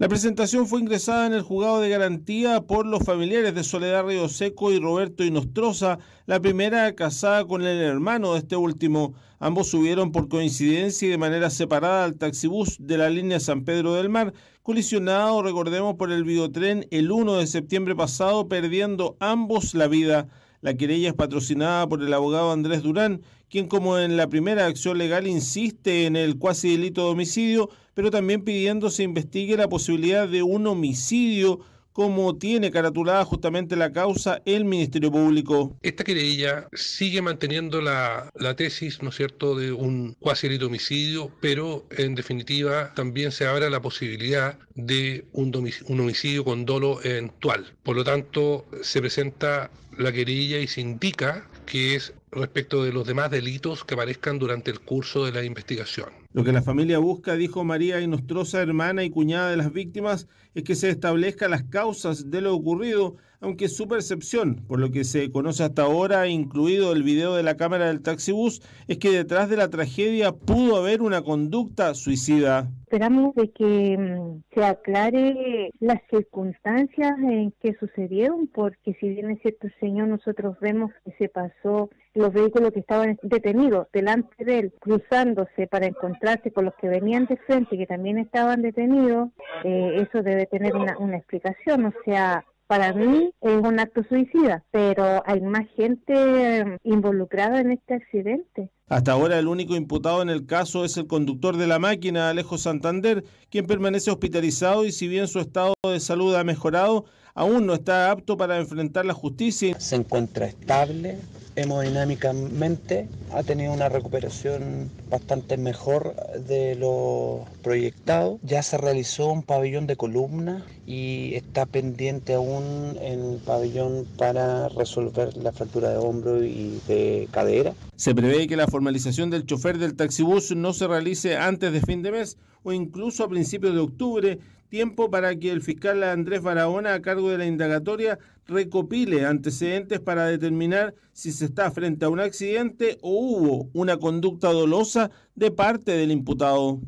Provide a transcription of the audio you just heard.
La presentación fue ingresada en el juzgado de garantía por los familiares de Soledad Río Seco y Roberto Inostroza, la primera casada con el hermano de este último. Ambos subieron por coincidencia y de manera separada al taxibús de la línea San Pedro del Mar, colisionado, recordemos, por el videotren el 1 de septiembre pasado, perdiendo ambos la vida. La querella es patrocinada por el abogado Andrés Durán, quien como en la primera acción legal insiste en el cuasi delito de homicidio, pero también pidiendo se investigue la posibilidad de un homicidio como tiene caratulada justamente la causa el Ministerio Público. Esta querella sigue manteniendo la, tesis, ¿no es cierto?, de un cuasi homicidio, pero en definitiva también se abre la posibilidad de un, un homicidio con dolo eventual. Por lo tanto, se presenta la querella y se indica que es respecto de los demás delitos que aparezcan durante el curso de la investigación. Lo que la familia busca, dijo María Inostrosa, hermana y cuñada de las víctimas, es que se establezcan las causas de lo ocurrido aunque su percepción, por lo que se conoce hasta ahora, incluido el video de la cámara del taxi-bus, es que detrás de la tragedia pudo haber una conducta suicida esperamos de que mm, se aclare las circunstancias en que sucedieron, porque si bien es cierto, señor, nosotros vemos que se pasó los vehículos que estaban detenidos delante de él, cruzándose para encontrarse con los que venían de frente, que también estaban detenidos, eh, eso debe tener una, una explicación, o sea, para mí es un acto suicida, pero hay más gente em, involucrada en este accidente. Hasta ahora el único imputado en el caso es el conductor de la máquina, Alejo Santander, quien permanece hospitalizado y si bien su estado de salud ha mejorado, aún no está apto para enfrentar la justicia. Se encuentra estable hemodinámicamente, ha tenido una recuperación bastante mejor de lo proyectado, ya se realizó un pabellón de columna y está pendiente aún en el pabellón para resolver la fractura de hombro y de cadera. Se prevé que la formalización del chofer del taxibus no se realice antes de fin de mes o incluso a principios de octubre, tiempo para que el fiscal Andrés Barahona, a cargo de la indagatoria, recopile antecedentes para determinar si se está frente a un accidente o hubo una conducta dolosa de parte del imputado.